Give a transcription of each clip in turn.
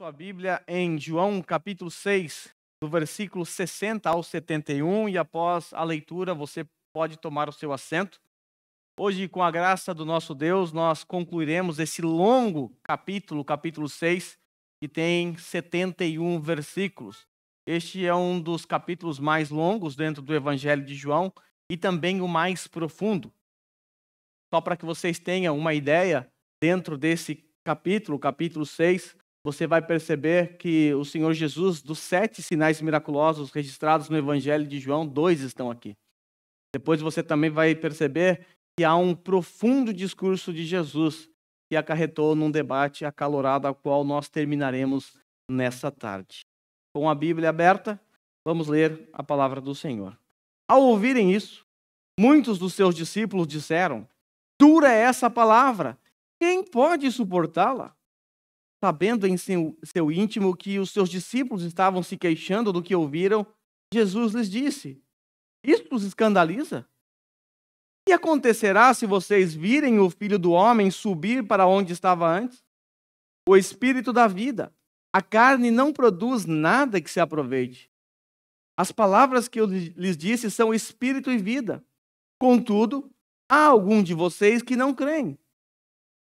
sua Bíblia em João capítulo 6, do versículo 60 ao 71, e após a leitura você pode tomar o seu assento. Hoje, com a graça do nosso Deus, nós concluiremos esse longo capítulo, capítulo 6, que tem 71 versículos. Este é um dos capítulos mais longos dentro do Evangelho de João e também o mais profundo. Só para que vocês tenham uma ideia, dentro desse capítulo, capítulo 6, você vai perceber que o Senhor Jesus, dos sete sinais miraculosos registrados no Evangelho de João, dois estão aqui. Depois você também vai perceber que há um profundo discurso de Jesus que acarretou num debate acalorado, ao qual nós terminaremos nessa tarde. Com a Bíblia aberta, vamos ler a palavra do Senhor. Ao ouvirem isso, muitos dos seus discípulos disseram: Dura é essa palavra, quem pode suportá-la? Sabendo em seu, seu íntimo que os seus discípulos estavam se queixando do que ouviram, Jesus lhes disse: Isto os escandaliza? que acontecerá se vocês virem o filho do homem subir para onde estava antes? O espírito da vida. A carne não produz nada que se aproveite. As palavras que eu lhes disse são espírito e vida. Contudo, há algum de vocês que não creem.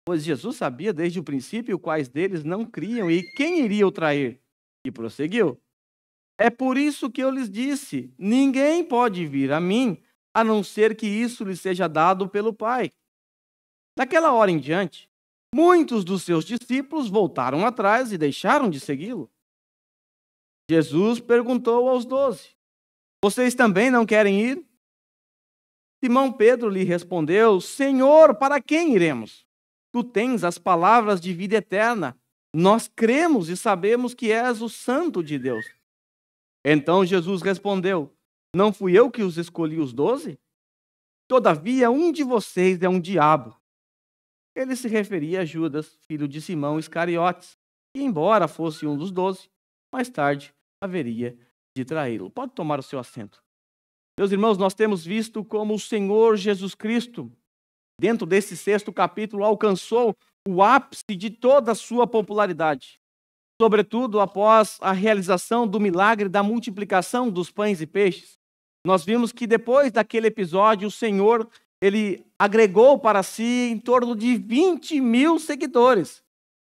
Pois Jesus sabia desde o princípio quais deles não criam e quem iria o trair. E prosseguiu: É por isso que eu lhes disse: ninguém pode vir a mim a não ser que isso lhe seja dado pelo Pai. Daquela hora em diante, muitos dos seus discípulos voltaram atrás e deixaram de segui-lo. Jesus perguntou aos doze: Vocês também não querem ir? Simão Pedro lhe respondeu: Senhor, para quem iremos? Tu tens as palavras de vida eterna. Nós cremos e sabemos que és o Santo de Deus. Então Jesus respondeu: Não fui eu que os escolhi os doze? Todavia, um de vocês é um diabo. Ele se referia a Judas, filho de Simão Iscariotes, que, embora fosse um dos doze, mais tarde haveria de traí-lo. Pode tomar o seu assento. Meus irmãos, nós temos visto como o Senhor Jesus Cristo dentro desse sexto capítulo, alcançou o ápice de toda a sua popularidade. Sobretudo após a realização do milagre da multiplicação dos pães e peixes. Nós vimos que depois daquele episódio, o Senhor ele agregou para si em torno de 20 mil seguidores,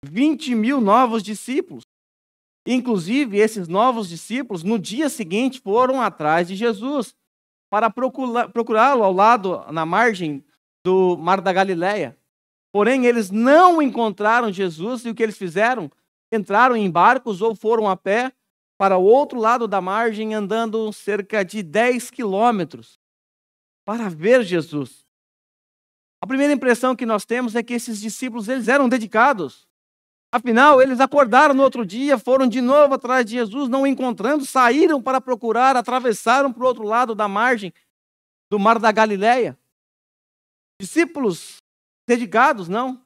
20 mil novos discípulos. Inclusive, esses novos discípulos, no dia seguinte, foram atrás de Jesus para procurá-lo ao lado, na margem do Mar da Galileia. Porém, eles não encontraram Jesus e o que eles fizeram? Entraram em barcos ou foram a pé para o outro lado da margem, andando cerca de 10 quilômetros para ver Jesus. A primeira impressão que nós temos é que esses discípulos eles eram dedicados. Afinal, eles acordaram no outro dia, foram de novo atrás de Jesus, não encontrando, saíram para procurar, atravessaram para o outro lado da margem do Mar da Galileia. Discípulos dedicados, não.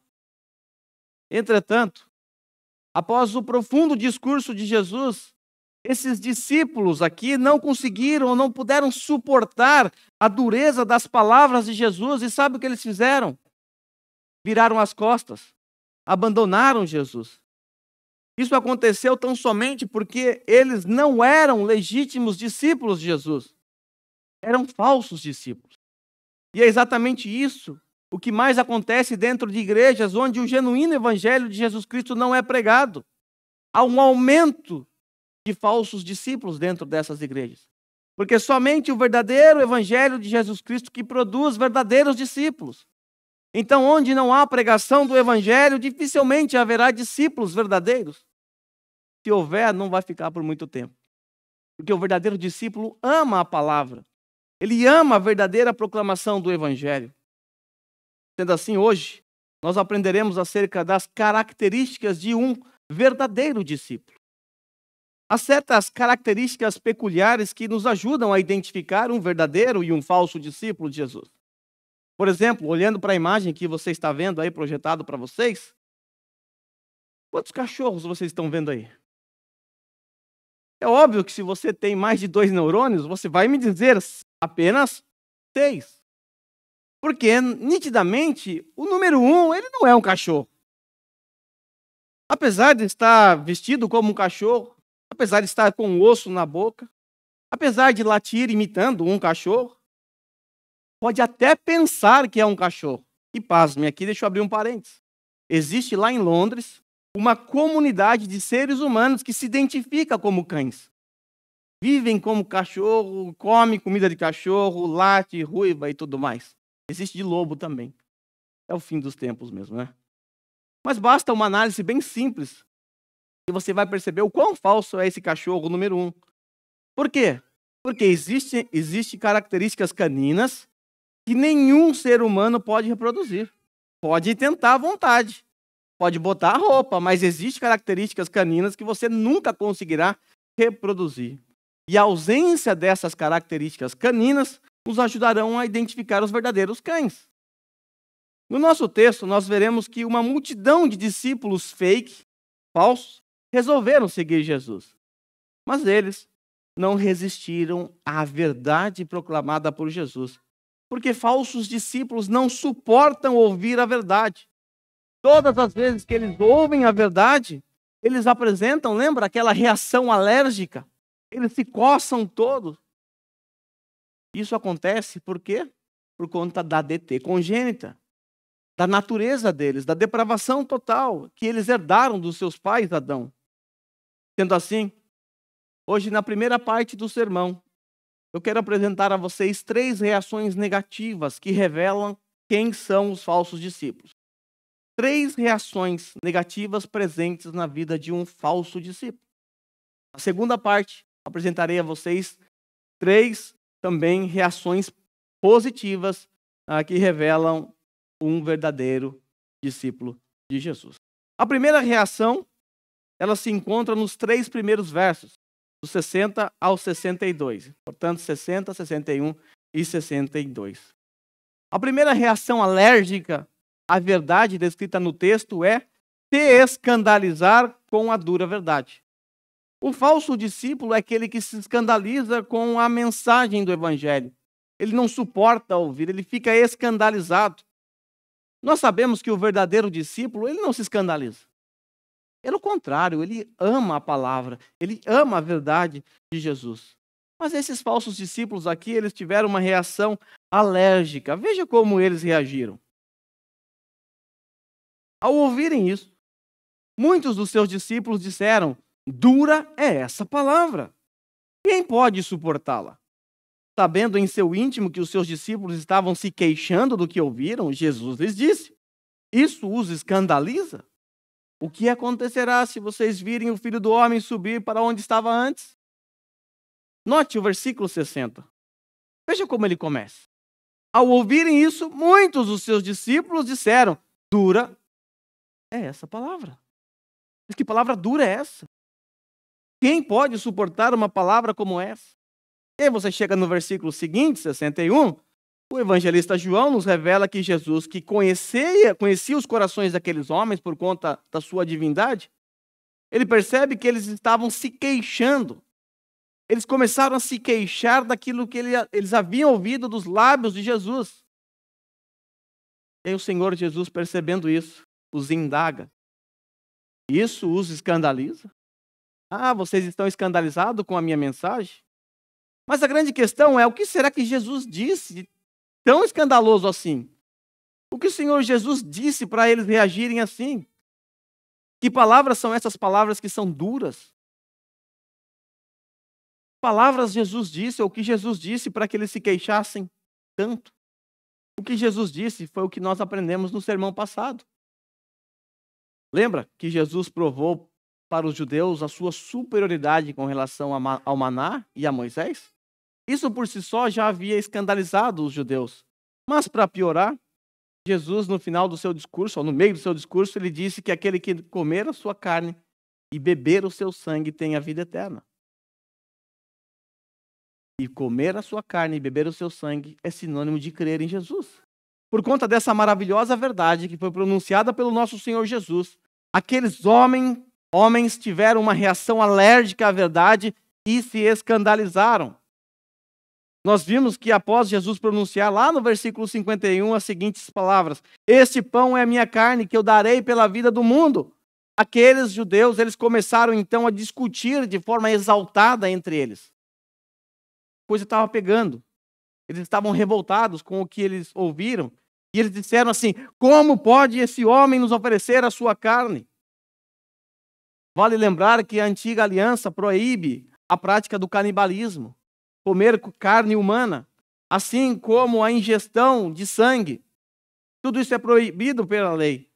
Entretanto, após o profundo discurso de Jesus, esses discípulos aqui não conseguiram, não puderam suportar a dureza das palavras de Jesus, e sabe o que eles fizeram? Viraram as costas, abandonaram Jesus. Isso aconteceu tão somente porque eles não eram legítimos discípulos de Jesus, eram falsos discípulos. E é exatamente isso o que mais acontece dentro de igrejas onde o genuíno evangelho de Jesus Cristo não é pregado. Há um aumento de falsos discípulos dentro dessas igrejas. Porque somente o verdadeiro evangelho de Jesus Cristo que produz verdadeiros discípulos. Então, onde não há pregação do evangelho, dificilmente haverá discípulos verdadeiros. Se houver, não vai ficar por muito tempo. Porque o verdadeiro discípulo ama a palavra. Ele ama a verdadeira proclamação do Evangelho. Sendo assim, hoje, nós aprenderemos acerca das características de um verdadeiro discípulo. Há certas características peculiares que nos ajudam a identificar um verdadeiro e um falso discípulo de Jesus. Por exemplo, olhando para a imagem que você está vendo aí projetado para vocês, quantos cachorros vocês estão vendo aí? É óbvio que se você tem mais de dois neurônios, você vai me dizer apenas seis. Porque, nitidamente, o número um, ele não é um cachorro. Apesar de estar vestido como um cachorro, apesar de estar com um osso na boca, apesar de latir imitando um cachorro, pode até pensar que é um cachorro. E pasme aqui, deixa eu abrir um parênteses. Existe lá em Londres uma comunidade de seres humanos que se identifica como cães vivem como cachorro, comem comida de cachorro, late, ruiva e tudo mais. Existe de lobo também. É o fim dos tempos mesmo, né? Mas basta uma análise bem simples e você vai perceber o quão falso é esse cachorro número um. Por quê? Porque existem existe características caninas que nenhum ser humano pode reproduzir. Pode tentar à vontade, pode botar a roupa, mas existem características caninas que você nunca conseguirá reproduzir e a ausência dessas características caninas nos ajudarão a identificar os verdadeiros cães. No nosso texto, nós veremos que uma multidão de discípulos fake, falsos, resolveram seguir Jesus. Mas eles não resistiram à verdade proclamada por Jesus, porque falsos discípulos não suportam ouvir a verdade. Todas as vezes que eles ouvem a verdade, eles apresentam, lembra, aquela reação alérgica, eles se coçam todos. Isso acontece por quê? Por conta da DT congênita, da natureza deles, da depravação total que eles herdaram dos seus pais, Adão. Sendo assim, hoje, na primeira parte do sermão, eu quero apresentar a vocês três reações negativas que revelam quem são os falsos discípulos. Três reações negativas presentes na vida de um falso discípulo. Na segunda parte, apresentarei a vocês três também reações positivas ah, que revelam um verdadeiro discípulo de Jesus. A primeira reação, ela se encontra nos três primeiros versos, do 60 ao 62. Portanto, 60, 61 e 62. A primeira reação alérgica à verdade descrita no texto é se escandalizar com a dura verdade. O falso discípulo é aquele que se escandaliza com a mensagem do evangelho. Ele não suporta ouvir, ele fica escandalizado. Nós sabemos que o verdadeiro discípulo, ele não se escandaliza. Pelo contrário, ele ama a palavra, ele ama a verdade de Jesus. Mas esses falsos discípulos aqui, eles tiveram uma reação alérgica. Veja como eles reagiram. Ao ouvirem isso, muitos dos seus discípulos disseram: Dura é essa palavra. Quem pode suportá-la? Sabendo em seu íntimo que os seus discípulos estavam se queixando do que ouviram, Jesus lhes disse: Isso os escandaliza? O que acontecerá se vocês virem o filho do homem subir para onde estava antes? Note o versículo 60. Veja como ele começa. Ao ouvirem isso, muitos dos seus discípulos disseram: Dura é essa palavra. Mas que palavra dura é essa? Quem pode suportar uma palavra como essa? E aí você chega no versículo seguinte, 61, o evangelista João nos revela que Jesus, que conhecia, conhecia os corações daqueles homens por conta da sua divindade, ele percebe que eles estavam se queixando. Eles começaram a se queixar daquilo que ele, eles haviam ouvido dos lábios de Jesus. E o Senhor Jesus, percebendo isso, os indaga. Isso os escandaliza? Ah, vocês estão escandalizados com a minha mensagem? Mas a grande questão é: o que será que Jesus disse tão escandaloso assim? O que o Senhor Jesus disse para eles reagirem assim? Que palavras são essas palavras que são duras? Palavras Jesus disse, ou o que Jesus disse para que eles se queixassem tanto? O que Jesus disse foi o que nós aprendemos no sermão passado. Lembra que Jesus provou para os judeus a sua superioridade com relação ao Maná e a Moisés? Isso por si só já havia escandalizado os judeus. Mas para piorar, Jesus, no final do seu discurso, ou no meio do seu discurso, ele disse que aquele que comer a sua carne e beber o seu sangue tem a vida eterna. E comer a sua carne e beber o seu sangue é sinônimo de crer em Jesus. Por conta dessa maravilhosa verdade que foi pronunciada pelo nosso Senhor Jesus, aqueles homens Homens tiveram uma reação alérgica à verdade e se escandalizaram. Nós vimos que após Jesus pronunciar lá no versículo 51 as seguintes palavras: Este pão é a minha carne que eu darei pela vida do mundo. Aqueles judeus, eles começaram então a discutir de forma exaltada entre eles. A coisa estava pegando. Eles estavam revoltados com o que eles ouviram e eles disseram assim: Como pode esse homem nos oferecer a sua carne? Vale lembrar que a antiga aliança proíbe a prática do canibalismo, comer carne humana, assim como a ingestão de sangue. Tudo isso é proibido pela lei.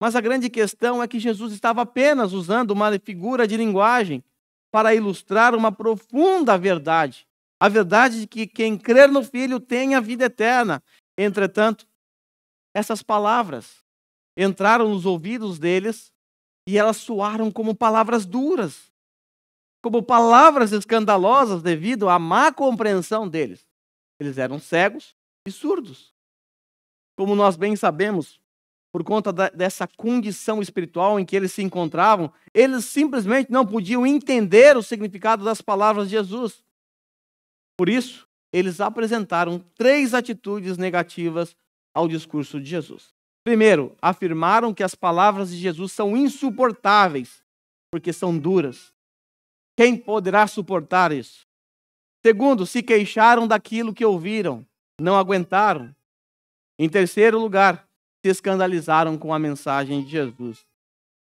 Mas a grande questão é que Jesus estava apenas usando uma figura de linguagem para ilustrar uma profunda verdade. A verdade de que quem crer no Filho tem a vida eterna. Entretanto, essas palavras entraram nos ouvidos deles e elas soaram como palavras duras, como palavras escandalosas devido à má compreensão deles. Eles eram cegos e surdos. Como nós bem sabemos, por conta da, dessa condição espiritual em que eles se encontravam, eles simplesmente não podiam entender o significado das palavras de Jesus. Por isso, eles apresentaram três atitudes negativas ao discurso de Jesus. Primeiro, afirmaram que as palavras de Jesus são insuportáveis, porque são duras. Quem poderá suportar isso? Segundo, se queixaram daquilo que ouviram, não aguentaram. Em terceiro lugar, se escandalizaram com a mensagem de Jesus.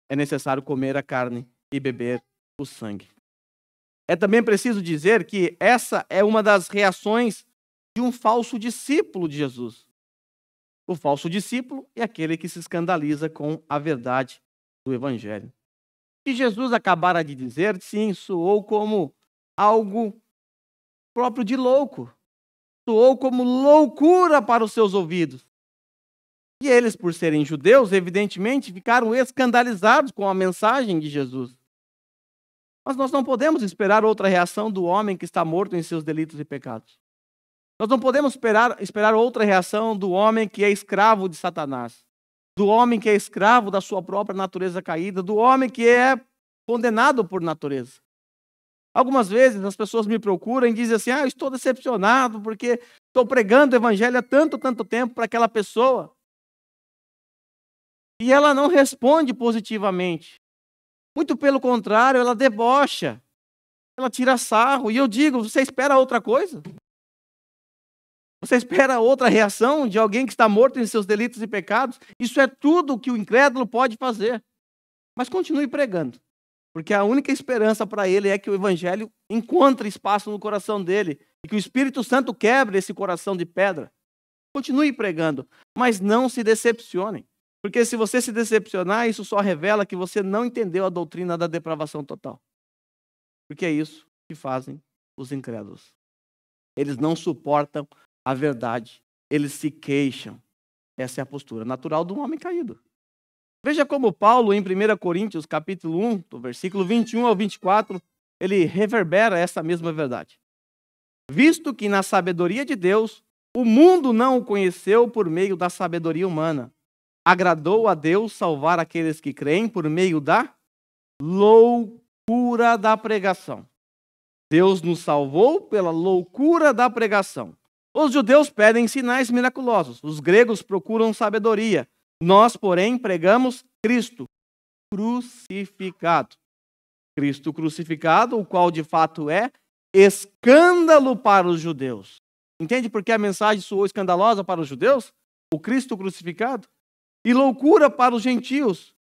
É necessário comer a carne e beber o sangue. É também preciso dizer que essa é uma das reações de um falso discípulo de Jesus o falso discípulo e aquele que se escandaliza com a verdade do Evangelho. O que Jesus acabara de dizer, sim, soou como algo próprio de louco, soou como loucura para os seus ouvidos. E eles, por serem judeus, evidentemente ficaram escandalizados com a mensagem de Jesus. Mas nós não podemos esperar outra reação do homem que está morto em seus delitos e pecados. Nós não podemos esperar, esperar outra reação do homem que é escravo de Satanás, do homem que é escravo da sua própria natureza caída, do homem que é condenado por natureza. Algumas vezes as pessoas me procuram e dizem assim: Ah, eu estou decepcionado porque estou pregando o evangelho há tanto, tanto tempo para aquela pessoa. E ela não responde positivamente. Muito pelo contrário, ela debocha, ela tira sarro. E eu digo: Você espera outra coisa? Você espera outra reação de alguém que está morto em seus delitos e pecados? Isso é tudo o que o incrédulo pode fazer. Mas continue pregando, porque a única esperança para ele é que o evangelho encontre espaço no coração dele e que o Espírito Santo quebre esse coração de pedra. Continue pregando, mas não se decepcione, porque se você se decepcionar, isso só revela que você não entendeu a doutrina da depravação total. Porque é isso que fazem os incrédulos. Eles não suportam a verdade. Eles se queixam. Essa é a postura natural do homem caído. Veja como Paulo, em 1 Coríntios, capítulo 1, do versículo 21 ao 24, ele reverbera essa mesma verdade. Visto que na sabedoria de Deus, o mundo não o conheceu por meio da sabedoria humana, agradou a Deus salvar aqueles que creem por meio da loucura da pregação. Deus nos salvou pela loucura da pregação os judeus pedem sinais miraculosos, os gregos procuram sabedoria. Nós, porém, pregamos Cristo crucificado. Cristo crucificado, o qual de fato é escândalo para os judeus. Entende por que a mensagem soou escandalosa para os judeus? O Cristo crucificado? E loucura para os gentios,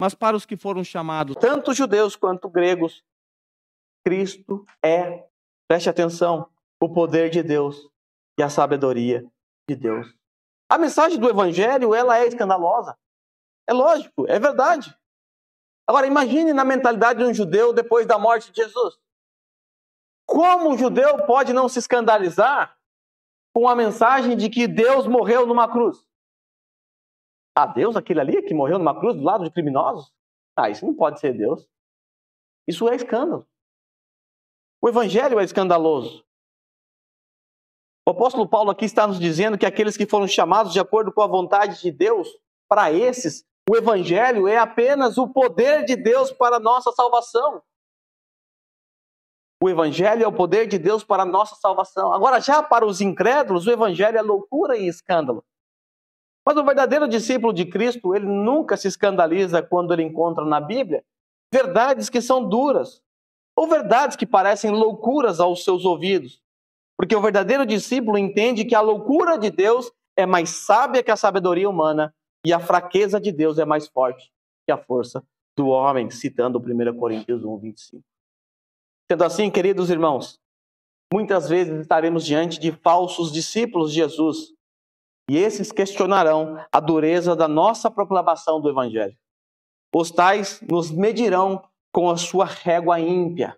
mas para os que foram chamados, tanto judeus quanto gregos, Cristo é, preste atenção, o poder de Deus e a sabedoria de Deus. A mensagem do evangelho, ela é escandalosa. É lógico, é verdade. Agora imagine na mentalidade de um judeu depois da morte de Jesus. Como um judeu pode não se escandalizar com a mensagem de que Deus morreu numa cruz? Ah, Deus, aquele ali que morreu numa cruz do lado de criminosos? Ah, isso não pode ser Deus. Isso é escândalo. O evangelho é escandaloso. O apóstolo Paulo aqui está nos dizendo que aqueles que foram chamados de acordo com a vontade de Deus, para esses, o evangelho é apenas o poder de Deus para a nossa salvação. O evangelho é o poder de Deus para a nossa salvação. Agora, já para os incrédulos, o evangelho é loucura e escândalo. Mas o verdadeiro discípulo de Cristo, ele nunca se escandaliza quando ele encontra na Bíblia verdades que são duras, ou verdades que parecem loucuras aos seus ouvidos. Porque o verdadeiro discípulo entende que a loucura de Deus é mais sábia que a sabedoria humana e a fraqueza de Deus é mais forte que a força do homem, citando 1 Coríntios 1, 25. Sendo assim, queridos irmãos, muitas vezes estaremos diante de falsos discípulos de Jesus e esses questionarão a dureza da nossa proclamação do Evangelho. Os tais nos medirão com a sua régua ímpia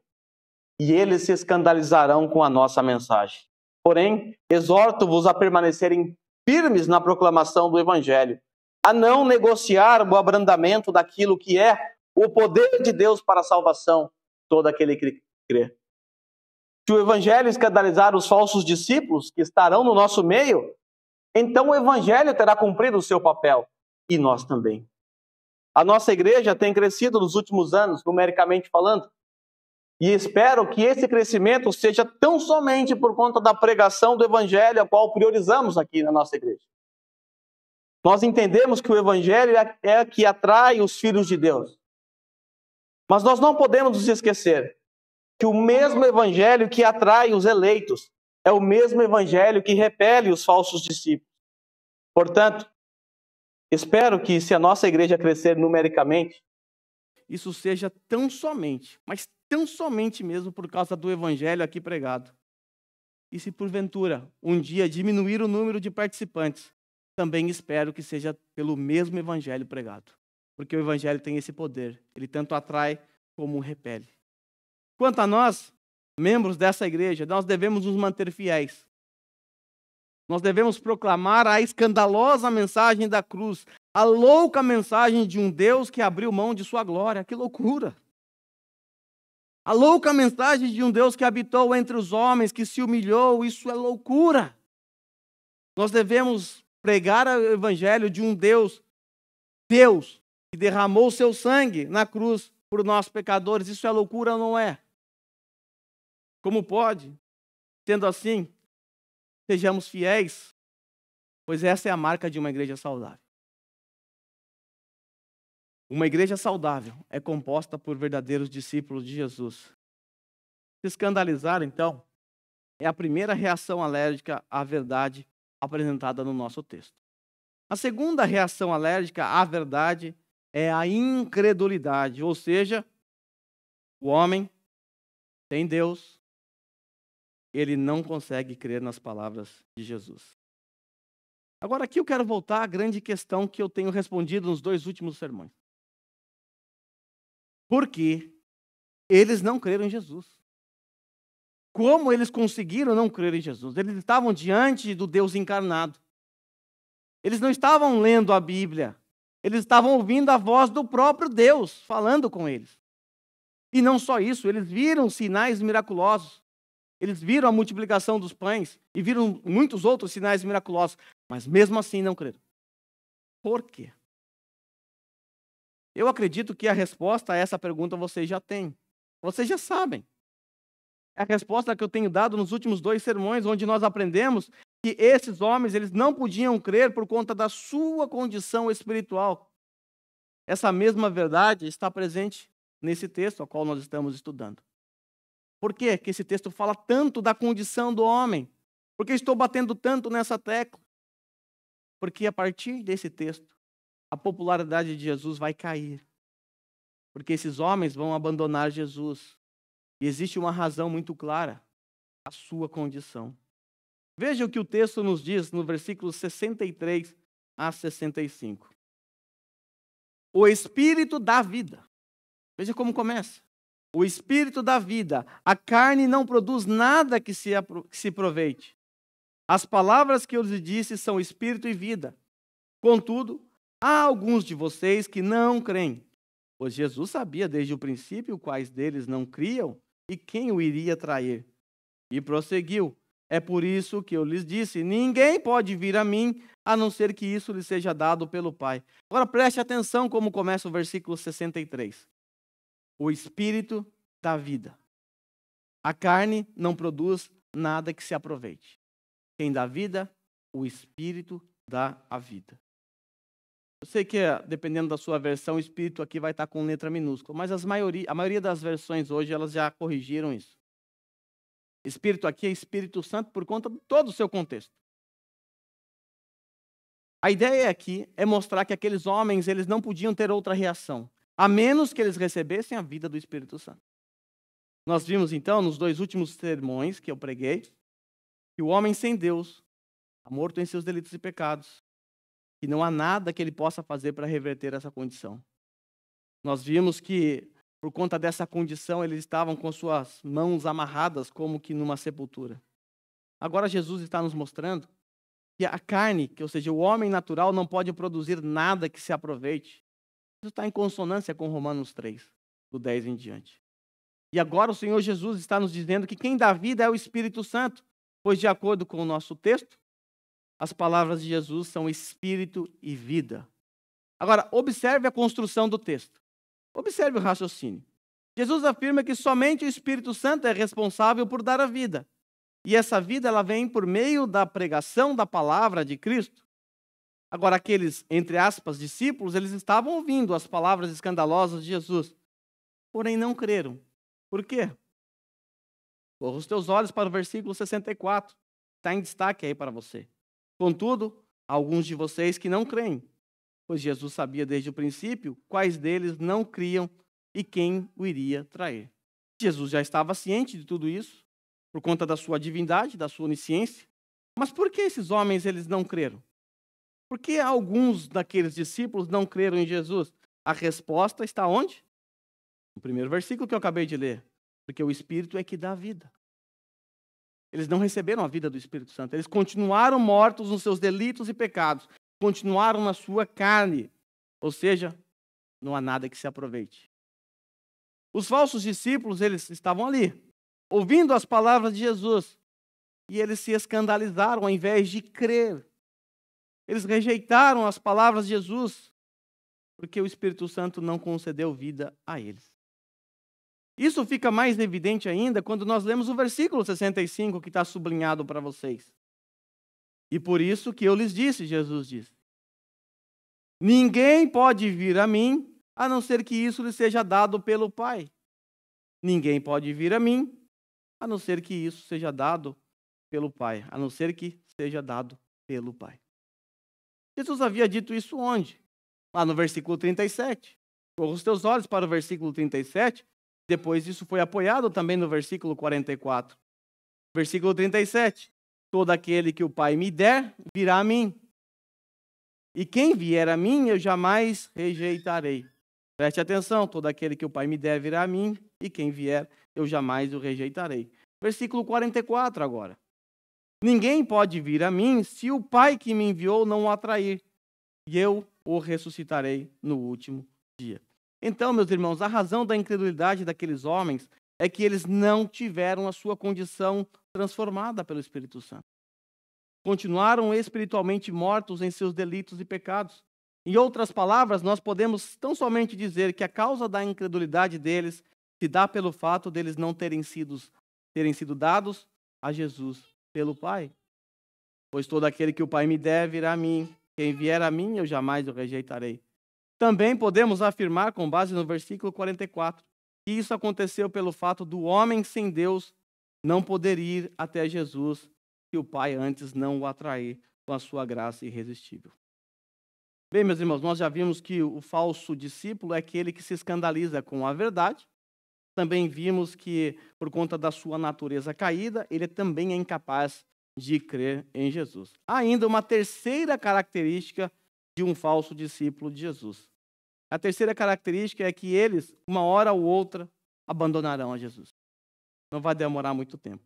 e eles se escandalizarão com a nossa mensagem. Porém, exorto-vos a permanecerem firmes na proclamação do Evangelho, a não negociar o abrandamento daquilo que é o poder de Deus para a salvação, todo aquele que crê. Se o Evangelho escandalizar os falsos discípulos que estarão no nosso meio, então o Evangelho terá cumprido o seu papel e nós também. A nossa igreja tem crescido nos últimos anos, numericamente falando, e espero que esse crescimento seja tão somente por conta da pregação do Evangelho, a qual priorizamos aqui na nossa igreja. Nós entendemos que o Evangelho é, é que atrai os filhos de Deus. Mas nós não podemos nos esquecer que o mesmo Evangelho que atrai os eleitos é o mesmo Evangelho que repele os falsos discípulos. Portanto, espero que, se a nossa igreja crescer numericamente, isso seja tão somente, mas tão somente mesmo por causa do evangelho aqui pregado. E se porventura um dia diminuir o número de participantes, também espero que seja pelo mesmo evangelho pregado, porque o evangelho tem esse poder, ele tanto atrai como repele. Quanto a nós, membros dessa igreja, nós devemos nos manter fiéis. Nós devemos proclamar a escandalosa mensagem da cruz, a louca mensagem de um Deus que abriu mão de sua glória. Que loucura! A louca mensagem de um Deus que habitou entre os homens, que se humilhou, isso é loucura. Nós devemos pregar o evangelho de um Deus, Deus, que derramou o seu sangue na cruz por nós pecadores. Isso é loucura, não é? Como pode? Sendo assim, sejamos fiéis, pois essa é a marca de uma igreja saudável. Uma igreja saudável é composta por verdadeiros discípulos de Jesus. Se escandalizar, então, é a primeira reação alérgica à verdade apresentada no nosso texto. A segunda reação alérgica à verdade é a incredulidade, ou seja, o homem tem Deus, ele não consegue crer nas palavras de Jesus. Agora, aqui eu quero voltar à grande questão que eu tenho respondido nos dois últimos sermões. Porque eles não creram em Jesus. Como eles conseguiram não crer em Jesus? Eles estavam diante do Deus encarnado. Eles não estavam lendo a Bíblia. Eles estavam ouvindo a voz do próprio Deus falando com eles. E não só isso, eles viram sinais miraculosos. Eles viram a multiplicação dos pães e viram muitos outros sinais miraculosos, mas mesmo assim não creram. Por quê? Eu acredito que a resposta a essa pergunta vocês já têm. Vocês já sabem. É a resposta que eu tenho dado nos últimos dois sermões, onde nós aprendemos que esses homens eles não podiam crer por conta da sua condição espiritual. Essa mesma verdade está presente nesse texto ao qual nós estamos estudando. Por que, que esse texto fala tanto da condição do homem? Por que estou batendo tanto nessa tecla? Porque a partir desse texto, a popularidade de Jesus vai cair. Porque esses homens vão abandonar Jesus. E existe uma razão muito clara: a sua condição. Veja o que o texto nos diz no versículo 63 a 65. O espírito da vida. Veja como começa. O espírito da vida. A carne não produz nada que se, que se aproveite. As palavras que eu lhe disse são espírito e vida. Contudo, Há alguns de vocês que não creem, pois Jesus sabia desde o princípio quais deles não criam e quem o iria trair. E prosseguiu: É por isso que eu lhes disse: ninguém pode vir a mim a não ser que isso lhe seja dado pelo Pai. Agora preste atenção como começa o versículo 63. O Espírito da vida. A carne não produz nada que se aproveite. Quem dá vida, o Espírito dá a vida. Eu sei que, dependendo da sua versão, o espírito aqui vai estar com letra minúscula, mas maioria, a maioria das versões hoje elas já corrigiram isso. Espírito aqui é Espírito Santo por conta de todo o seu contexto. A ideia aqui é mostrar que aqueles homens eles não podiam ter outra reação, a menos que eles recebessem a vida do Espírito Santo. Nós vimos então nos dois últimos sermões que eu preguei que o homem sem Deus, tá morto em seus delitos e pecados, que não há nada que ele possa fazer para reverter essa condição. Nós vimos que, por conta dessa condição, eles estavam com suas mãos amarradas, como que numa sepultura. Agora, Jesus está nos mostrando que a carne, que, ou seja, o homem natural, não pode produzir nada que se aproveite. Isso está em consonância com Romanos 3, do 10 em diante. E agora o Senhor Jesus está nos dizendo que quem dá vida é o Espírito Santo, pois, de acordo com o nosso texto, as palavras de Jesus são espírito e vida. Agora, observe a construção do texto. Observe o raciocínio. Jesus afirma que somente o Espírito Santo é responsável por dar a vida. E essa vida ela vem por meio da pregação da palavra de Cristo. Agora, aqueles, entre aspas, discípulos, eles estavam ouvindo as palavras escandalosas de Jesus, porém não creram. Por quê? Corra os teus olhos para o versículo 64, está em destaque aí para você. Contudo, há alguns de vocês que não creem, pois Jesus sabia desde o princípio quais deles não criam e quem o iria trair. Jesus já estava ciente de tudo isso, por conta da sua divindade, da sua onisciência. Mas por que esses homens eles não creram? Por que alguns daqueles discípulos não creram em Jesus? A resposta está onde? No primeiro versículo que eu acabei de ler. Porque o Espírito é que dá vida. Eles não receberam a vida do Espírito Santo. Eles continuaram mortos nos seus delitos e pecados. Continuaram na sua carne. Ou seja, não há nada que se aproveite. Os falsos discípulos, eles estavam ali, ouvindo as palavras de Jesus. E eles se escandalizaram ao invés de crer. Eles rejeitaram as palavras de Jesus, porque o Espírito Santo não concedeu vida a eles. Isso fica mais evidente ainda quando nós lemos o versículo 65 que está sublinhado para vocês. E por isso que eu lhes disse, Jesus disse: Ninguém pode vir a mim a não ser que isso lhe seja dado pelo Pai. Ninguém pode vir a mim a não ser que isso seja dado pelo Pai, a não ser que seja dado pelo Pai. Jesus havia dito isso onde? Lá no versículo 37. Corra os teus olhos para o versículo 37 depois isso foi apoiado também no versículo 44. Versículo 37. Todo aquele que o Pai me der, virá a mim. E quem vier a mim, eu jamais rejeitarei. Preste atenção, todo aquele que o Pai me der, virá a mim, e quem vier, eu jamais o rejeitarei. Versículo 44 agora. Ninguém pode vir a mim se o Pai que me enviou não o atrair, e eu o ressuscitarei no último dia. Então, meus irmãos, a razão da incredulidade daqueles homens é que eles não tiveram a sua condição transformada pelo Espírito Santo. Continuaram espiritualmente mortos em seus delitos e pecados. Em outras palavras, nós podemos tão somente dizer que a causa da incredulidade deles se dá pelo fato deles não terem sido, terem sido dados a Jesus pelo Pai. Pois todo aquele que o Pai me der virá a mim. Quem vier a mim, eu jamais o rejeitarei. Também podemos afirmar, com base no versículo 44, que isso aconteceu pelo fato do homem sem Deus não poder ir até Jesus, e o Pai antes não o atrair com a sua graça irresistível. Bem, meus irmãos, nós já vimos que o falso discípulo é aquele que se escandaliza com a verdade. Também vimos que, por conta da sua natureza caída, ele também é incapaz de crer em Jesus. Ainda uma terceira característica de um falso discípulo de Jesus. A terceira característica é que eles, uma hora ou outra, abandonarão a Jesus. Não vai demorar muito tempo.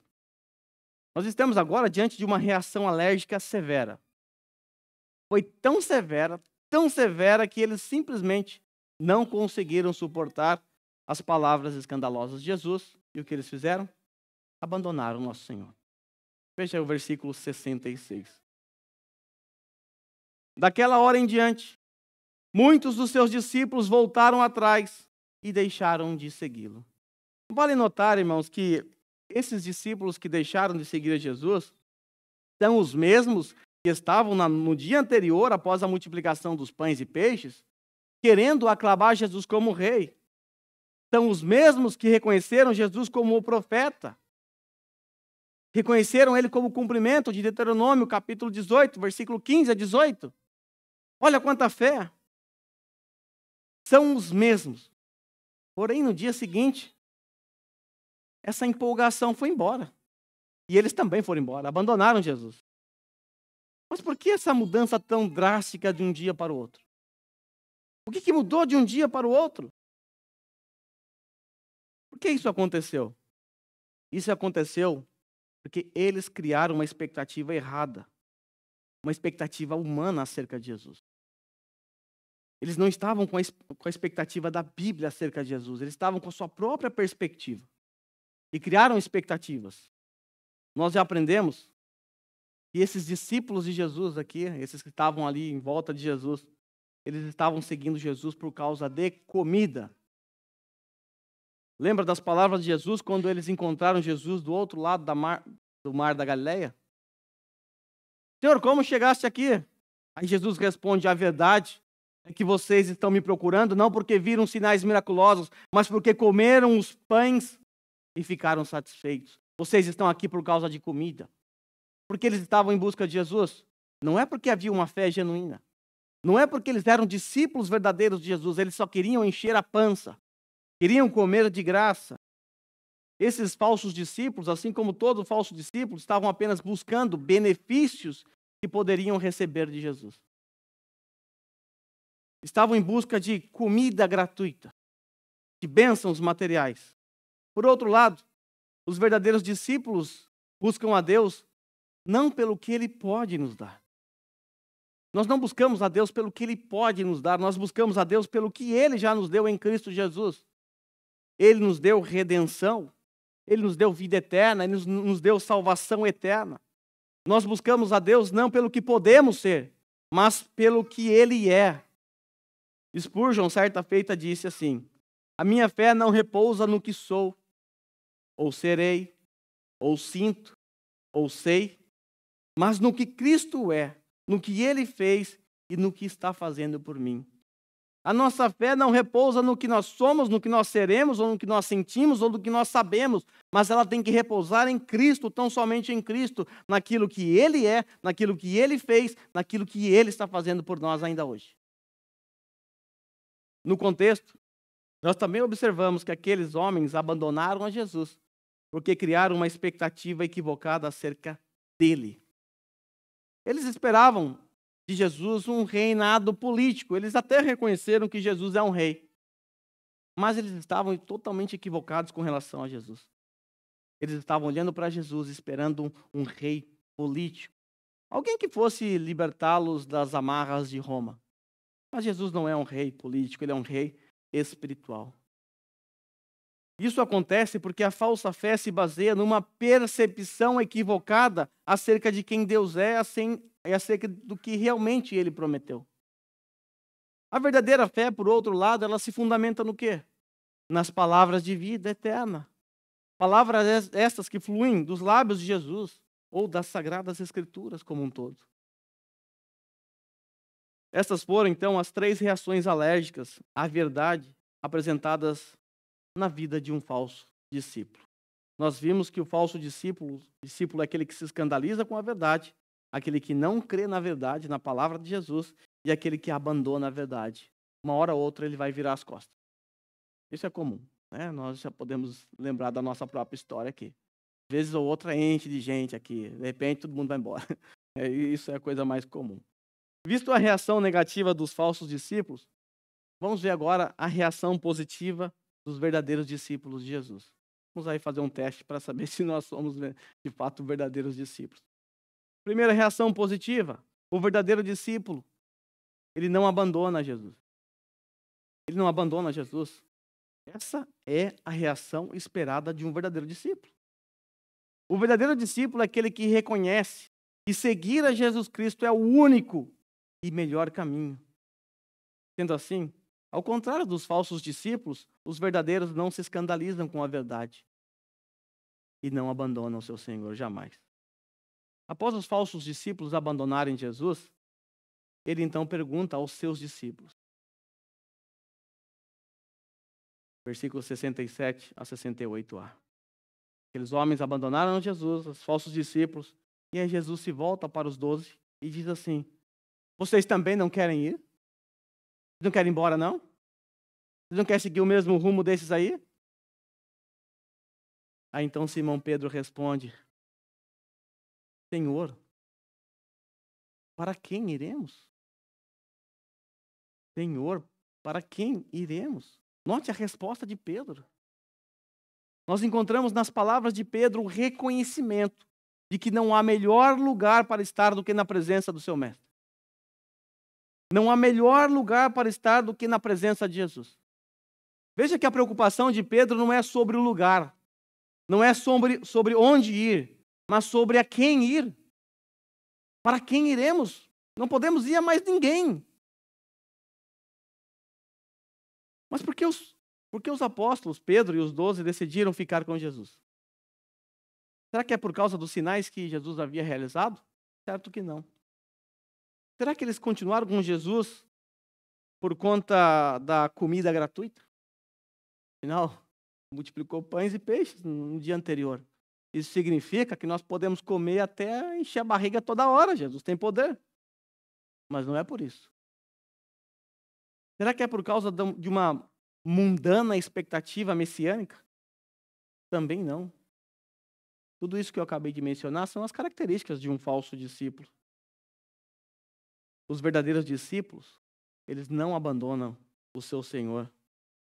Nós estamos agora diante de uma reação alérgica severa. Foi tão severa, tão severa, que eles simplesmente não conseguiram suportar as palavras escandalosas de Jesus. E o que eles fizeram? Abandonaram nosso Senhor. Veja o versículo 66. Daquela hora em diante, Muitos dos seus discípulos voltaram atrás e deixaram de segui-lo. Vale notar, irmãos, que esses discípulos que deixaram de seguir a Jesus são os mesmos que estavam no dia anterior, após a multiplicação dos pães e peixes, querendo aclamar Jesus como rei. São os mesmos que reconheceram Jesus como o profeta. Reconheceram ele como cumprimento de Deuteronômio, capítulo 18, versículo 15 a 18. Olha quanta fé! são os mesmos. Porém, no dia seguinte, essa empolgação foi embora. E eles também foram embora, abandonaram Jesus. Mas por que essa mudança tão drástica de um dia para o outro? O que, que mudou de um dia para o outro? Por que isso aconteceu? Isso aconteceu porque eles criaram uma expectativa errada, uma expectativa humana acerca de Jesus. Eles não estavam com a, com a expectativa da Bíblia acerca de Jesus, eles estavam com a sua própria perspectiva e criaram expectativas. Nós já aprendemos que esses discípulos de Jesus aqui, esses que estavam ali em volta de Jesus, eles estavam seguindo Jesus por causa de comida. Lembra das palavras de Jesus quando eles encontraram Jesus do outro lado mar, do mar da Galileia? Senhor, como chegaste aqui? Aí Jesus responde: A verdade é que vocês estão me procurando, não porque viram sinais miraculosos, mas porque comeram os pães e ficaram satisfeitos. Vocês estão aqui por causa de comida. Porque eles estavam em busca de Jesus? Não é porque havia uma fé genuína. Não é porque eles eram discípulos verdadeiros de Jesus, eles só queriam encher a pança. Queriam comer de graça. Esses falsos discípulos, assim como todo falso discípulo, estavam apenas buscando benefícios que poderiam receber de Jesus estavam em busca de comida gratuita, de bênçãos materiais. Por outro lado, os verdadeiros discípulos buscam a Deus não pelo que Ele pode nos dar. Nós não buscamos a Deus pelo que Ele pode nos dar, nós buscamos a Deus pelo que Ele já nos deu em Cristo Jesus. Ele nos deu redenção, Ele nos deu vida eterna, Ele nos deu salvação eterna. Nós buscamos a Deus não pelo que podemos ser, mas pelo que Ele é. Spurgeon, certa feita, disse assim: A minha fé não repousa no que sou, ou serei, ou sinto, ou sei, mas no que Cristo é, no que Ele fez e no que está fazendo por mim. A nossa fé não repousa no que nós somos, no que nós seremos, ou no que nós sentimos, ou no que nós sabemos, mas ela tem que repousar em Cristo, tão somente em Cristo, naquilo que Ele é, naquilo que Ele fez, naquilo que Ele está fazendo por nós ainda hoje no contexto, nós também observamos que aqueles homens abandonaram a Jesus porque criaram uma expectativa equivocada acerca dele. Eles esperavam de Jesus um reinado político, eles até reconheceram que Jesus é um rei, mas eles estavam totalmente equivocados com relação a Jesus. Eles estavam olhando para Jesus, esperando um, um rei político, alguém que fosse libertá-los das amarras de Roma. Mas Jesus não é um rei político, ele é um rei espiritual. Isso acontece porque a falsa fé se baseia numa percepção equivocada acerca de quem Deus é assim, e acerca do que realmente ele prometeu. A verdadeira fé, por outro lado, ela se fundamenta no quê? Nas palavras de vida eterna. Palavras estas que fluem dos lábios de Jesus ou das sagradas escrituras como um todo. Essas foram, então, as três reações alérgicas à verdade apresentadas na vida de um falso discípulo. Nós vimos que o falso discípulo, discípulo é aquele que se escandaliza com a verdade, aquele que não crê na verdade, na palavra de Jesus, e aquele que abandona a verdade. Uma hora ou outra ele vai virar as costas. Isso é comum. Né? Nós já podemos lembrar da nossa própria história aqui. Vezes ou outra enche de gente aqui. De repente todo mundo vai embora. É, isso é a coisa mais comum. Visto a reação negativa dos falsos discípulos, vamos ver agora a reação positiva dos verdadeiros discípulos de Jesus. Vamos aí fazer um teste para saber se nós somos né, de fato verdadeiros discípulos. Primeira reação positiva: o verdadeiro discípulo, ele não abandona Jesus. Ele não abandona Jesus. Essa é a reação esperada de um verdadeiro discípulo. O verdadeiro discípulo é aquele que reconhece que seguir a Jesus Cristo é o único e melhor caminho. Sendo assim, ao contrário dos falsos discípulos, os verdadeiros não se escandalizam com a verdade e não abandonam seu Senhor jamais. Após os falsos discípulos abandonarem Jesus, ele então pergunta aos seus discípulos. Versículos 67 a 68a. Aqueles homens abandonaram Jesus, os falsos discípulos, e aí Jesus se volta para os doze e diz assim: vocês também não querem ir? Não querem ir embora, não? não querem seguir o mesmo rumo desses aí? Aí então Simão Pedro responde: Senhor, para quem iremos? Senhor, para quem iremos? Note a resposta de Pedro. Nós encontramos nas palavras de Pedro o reconhecimento de que não há melhor lugar para estar do que na presença do seu Mestre. Não há melhor lugar para estar do que na presença de Jesus. Veja que a preocupação de Pedro não é sobre o lugar, não é sobre, sobre onde ir, mas sobre a quem ir. Para quem iremos? Não podemos ir a mais ninguém. Mas por que os, por que os apóstolos, Pedro e os doze, decidiram ficar com Jesus? Será que é por causa dos sinais que Jesus havia realizado? Certo que não. Será que eles continuaram com Jesus por conta da comida gratuita? Afinal, multiplicou pães e peixes no dia anterior. Isso significa que nós podemos comer até encher a barriga toda hora, Jesus tem poder. Mas não é por isso. Será que é por causa de uma mundana expectativa messiânica? Também não. Tudo isso que eu acabei de mencionar são as características de um falso discípulo. Os verdadeiros discípulos, eles não abandonam o seu Senhor,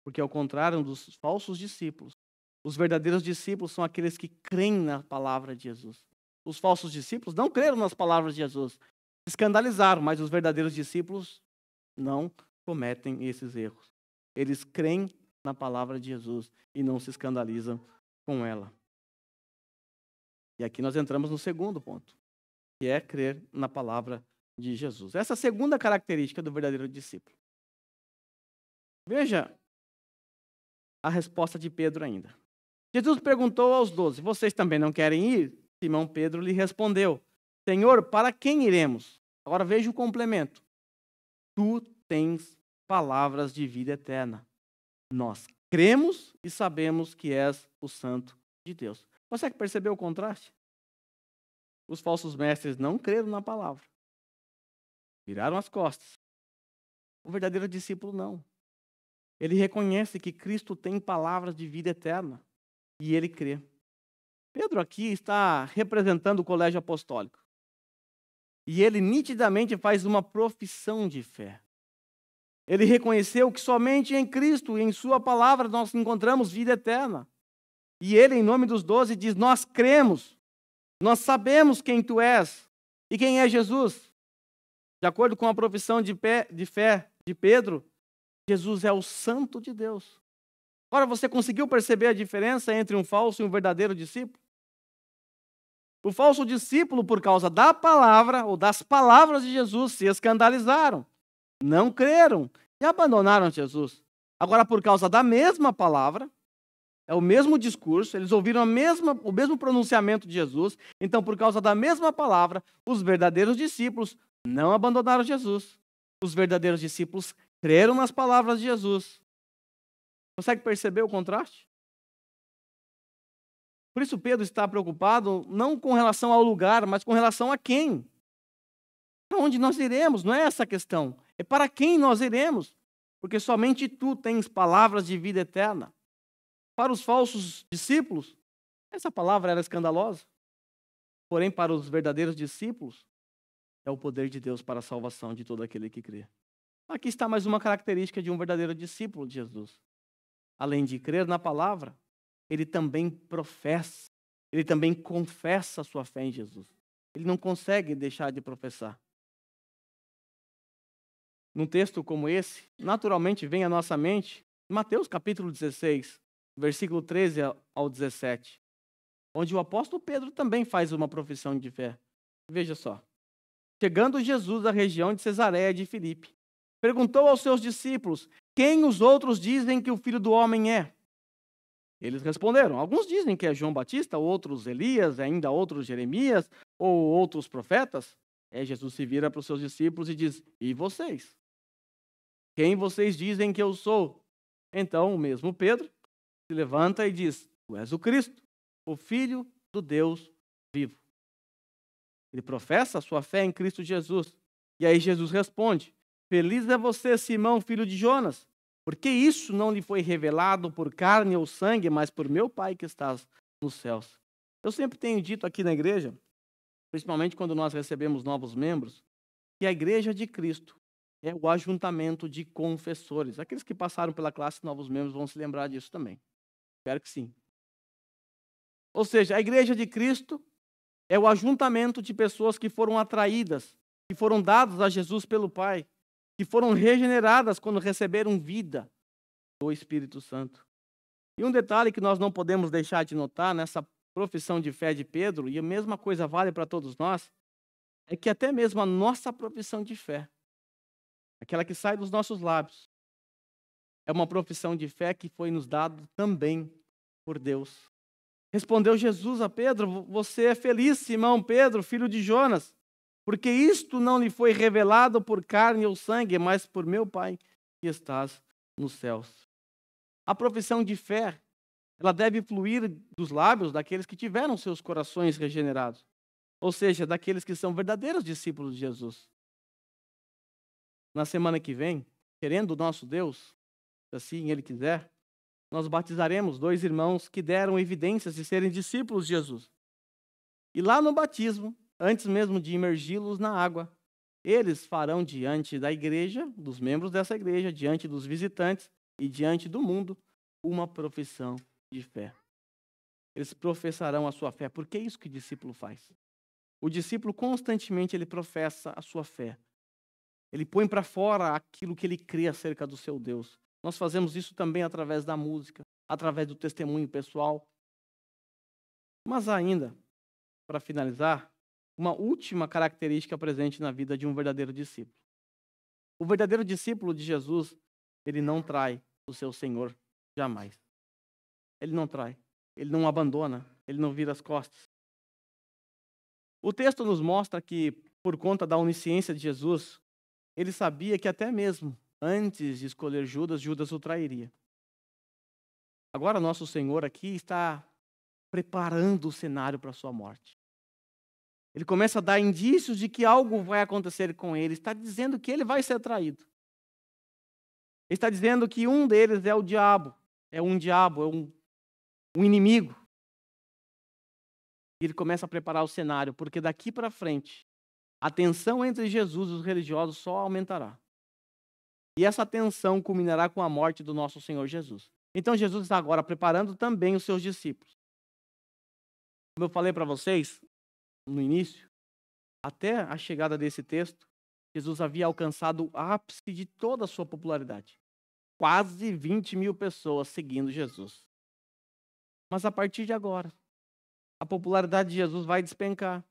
porque ao contrário dos falsos discípulos, os verdadeiros discípulos são aqueles que creem na palavra de Jesus. Os falsos discípulos não creram nas palavras de Jesus, escandalizaram, mas os verdadeiros discípulos não cometem esses erros. Eles creem na palavra de Jesus e não se escandalizam com ela. E aqui nós entramos no segundo ponto, que é crer na palavra de Jesus. Essa é a segunda característica do verdadeiro discípulo. Veja a resposta de Pedro ainda. Jesus perguntou aos doze: Vocês também não querem ir? Simão Pedro lhe respondeu: Senhor, para quem iremos? Agora veja o complemento. Tu tens palavras de vida eterna. Nós cremos e sabemos que és o Santo de Deus. Você percebeu o contraste? Os falsos mestres não creram na palavra. Viraram as costas. O verdadeiro discípulo não. Ele reconhece que Cristo tem palavras de vida eterna e ele crê. Pedro aqui está representando o colégio apostólico. E ele nitidamente faz uma profissão de fé. Ele reconheceu que somente em Cristo e em Sua palavra nós encontramos vida eterna. E ele, em nome dos doze, diz: Nós cremos, nós sabemos quem tu és e quem é Jesus. De acordo com a profissão de, pé, de fé de Pedro, Jesus é o Santo de Deus. Agora, você conseguiu perceber a diferença entre um falso e um verdadeiro discípulo? O falso discípulo, por causa da palavra ou das palavras de Jesus, se escandalizaram, não creram e abandonaram Jesus. Agora, por causa da mesma palavra, é o mesmo discurso, eles ouviram mesma, o mesmo pronunciamento de Jesus. Então, por causa da mesma palavra, os verdadeiros discípulos não abandonaram Jesus. Os verdadeiros discípulos creram nas palavras de Jesus. Consegue perceber o contraste? Por isso, Pedro está preocupado não com relação ao lugar, mas com relação a quem. Para onde nós iremos? Não é essa a questão. É para quem nós iremos. Porque somente tu tens palavras de vida eterna. Para os falsos discípulos, essa palavra era escandalosa. Porém, para os verdadeiros discípulos, é o poder de Deus para a salvação de todo aquele que crê. Aqui está mais uma característica de um verdadeiro discípulo de Jesus. Além de crer na palavra, ele também professa, ele também confessa a sua fé em Jesus. Ele não consegue deixar de professar. Num texto como esse, naturalmente vem à nossa mente Mateus capítulo 16, versículo 13 ao 17, onde o apóstolo Pedro também faz uma profissão de fé. Veja só. Chegando Jesus à região de Cesareia de Filipe, perguntou aos seus discípulos: Quem os outros dizem que o filho do homem é? Eles responderam: Alguns dizem que é João Batista, outros Elias, ainda outros Jeremias ou outros profetas. É Jesus se vira para os seus discípulos e diz: E vocês? Quem vocês dizem que eu sou? Então, o mesmo Pedro, se levanta e diz: Tu és o Cristo, o Filho do Deus vivo. Ele professa a sua fé em Cristo Jesus. E aí Jesus responde: Feliz é você, Simão, filho de Jonas, porque isso não lhe foi revelado por carne ou sangue, mas por meu Pai que estás nos céus. Eu sempre tenho dito aqui na igreja, principalmente quando nós recebemos novos membros, que a igreja de Cristo é o ajuntamento de confessores. Aqueles que passaram pela classe novos membros vão se lembrar disso também. Espero que sim. Ou seja, a igreja de Cristo é o ajuntamento de pessoas que foram atraídas, que foram dadas a Jesus pelo Pai, que foram regeneradas quando receberam vida do Espírito Santo. E um detalhe que nós não podemos deixar de notar nessa profissão de fé de Pedro, e a mesma coisa vale para todos nós, é que até mesmo a nossa profissão de fé, aquela que sai dos nossos lábios, é uma profissão de fé que foi nos dado também por Deus. Respondeu Jesus a Pedro: Você é feliz, Simão Pedro, filho de Jonas, porque isto não lhe foi revelado por carne ou sangue, mas por meu Pai que estás nos céus. A profissão de fé, ela deve fluir dos lábios daqueles que tiveram seus corações regenerados, ou seja, daqueles que são verdadeiros discípulos de Jesus. Na semana que vem, querendo o nosso Deus, se assim ele quiser, nós batizaremos dois irmãos que deram evidências de serem discípulos de Jesus. E lá no batismo, antes mesmo de imergi-los na água, eles farão diante da igreja, dos membros dessa igreja, diante dos visitantes e diante do mundo, uma profissão de fé. Eles professarão a sua fé, porque é isso que discípulo faz. O discípulo constantemente ele professa a sua fé. Ele põe para fora aquilo que ele crê acerca do seu Deus. Nós fazemos isso também através da música, através do testemunho pessoal. Mas ainda, para finalizar, uma última característica presente na vida de um verdadeiro discípulo. O verdadeiro discípulo de Jesus, ele não trai o seu Senhor jamais. Ele não trai, ele não abandona, ele não vira as costas. O texto nos mostra que, por conta da onisciência de Jesus, ele sabia que até mesmo antes de escolher Judas, Judas o trairia. Agora, nosso Senhor aqui está preparando o cenário para a sua morte. Ele começa a dar indícios de que algo vai acontecer com ele. Está dizendo que ele vai ser traído. Ele está dizendo que um deles é o diabo. É um diabo, é um, um inimigo. E ele começa a preparar o cenário, porque daqui para frente, a tensão entre Jesus e os religiosos só aumentará. E essa tensão culminará com a morte do nosso Senhor Jesus. Então Jesus está agora preparando também os seus discípulos. Como eu falei para vocês no início, até a chegada desse texto, Jesus havia alcançado o ápice de toda a sua popularidade. Quase 20 mil pessoas seguindo Jesus. Mas a partir de agora, a popularidade de Jesus vai despencar.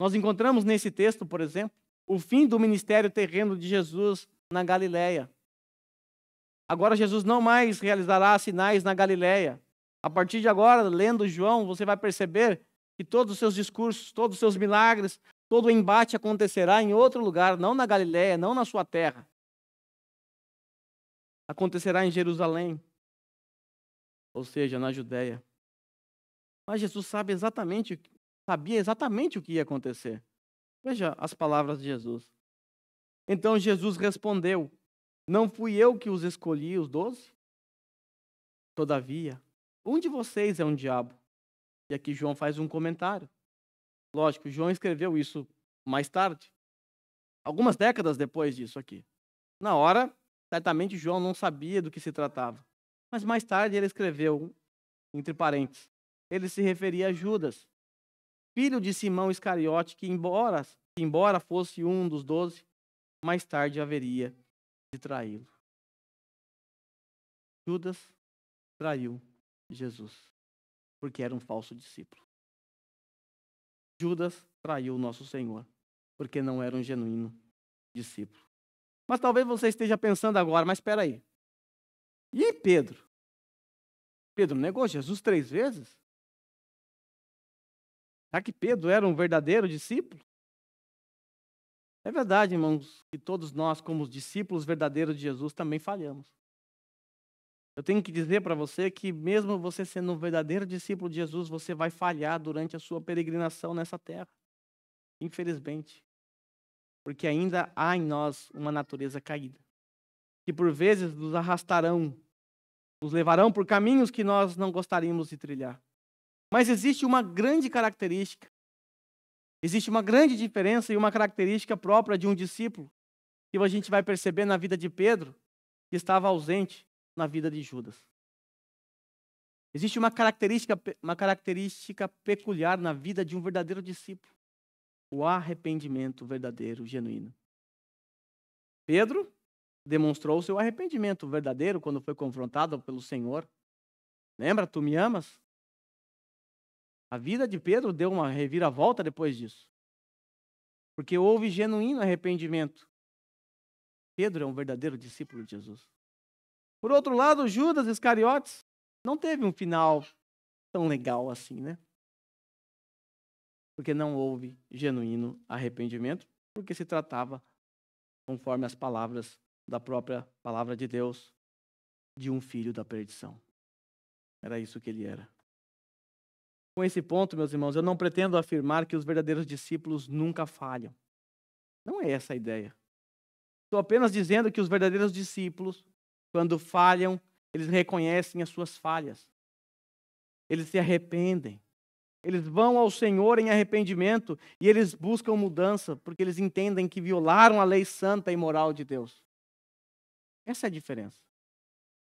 Nós encontramos nesse texto, por exemplo, o fim do ministério terreno de Jesus na Galiléia. Agora Jesus não mais realizará sinais na Galiléia. A partir de agora, lendo João, você vai perceber que todos os seus discursos, todos os seus milagres, todo o embate acontecerá em outro lugar, não na Galiléia, não na sua terra. Acontecerá em Jerusalém, ou seja, na Judéia. Mas Jesus sabe exatamente, sabia exatamente o que ia acontecer. Veja as palavras de Jesus. Então Jesus respondeu: Não fui eu que os escolhi, os doze? Todavia, um de vocês é um diabo. E aqui João faz um comentário. Lógico, João escreveu isso mais tarde, algumas décadas depois disso aqui. Na hora, certamente João não sabia do que se tratava. Mas mais tarde ele escreveu, entre parênteses, ele se referia a Judas, filho de Simão Iscariote, que embora, que embora fosse um dos doze, mais tarde haveria de traí-lo. Judas traiu Jesus, porque era um falso discípulo. Judas traiu o nosso Senhor, porque não era um genuíno discípulo. Mas talvez você esteja pensando agora, mas espera aí. E Pedro? Pedro negou Jesus três vezes? Será que Pedro era um verdadeiro discípulo? É verdade, irmãos, que todos nós, como os discípulos verdadeiros de Jesus, também falhamos. Eu tenho que dizer para você que, mesmo você sendo um verdadeiro discípulo de Jesus, você vai falhar durante a sua peregrinação nessa terra. Infelizmente. Porque ainda há em nós uma natureza caída, que por vezes nos arrastarão, nos levarão por caminhos que nós não gostaríamos de trilhar. Mas existe uma grande característica Existe uma grande diferença e uma característica própria de um discípulo, que a gente vai perceber na vida de Pedro, que estava ausente na vida de Judas. Existe uma característica, uma característica peculiar na vida de um verdadeiro discípulo: o arrependimento verdadeiro, genuíno. Pedro demonstrou seu arrependimento verdadeiro quando foi confrontado pelo Senhor. Lembra, tu me amas? A vida de Pedro deu uma reviravolta depois disso. Porque houve genuíno arrependimento. Pedro é um verdadeiro discípulo de Jesus. Por outro lado, Judas Iscariotes não teve um final tão legal assim, né? Porque não houve genuíno arrependimento, porque se tratava, conforme as palavras da própria palavra de Deus, de um filho da perdição. Era isso que ele era com esse ponto, meus irmãos, eu não pretendo afirmar que os verdadeiros discípulos nunca falham. Não é essa a ideia. Estou apenas dizendo que os verdadeiros discípulos, quando falham, eles reconhecem as suas falhas. Eles se arrependem. Eles vão ao Senhor em arrependimento e eles buscam mudança, porque eles entendem que violaram a lei santa e moral de Deus. Essa é a diferença.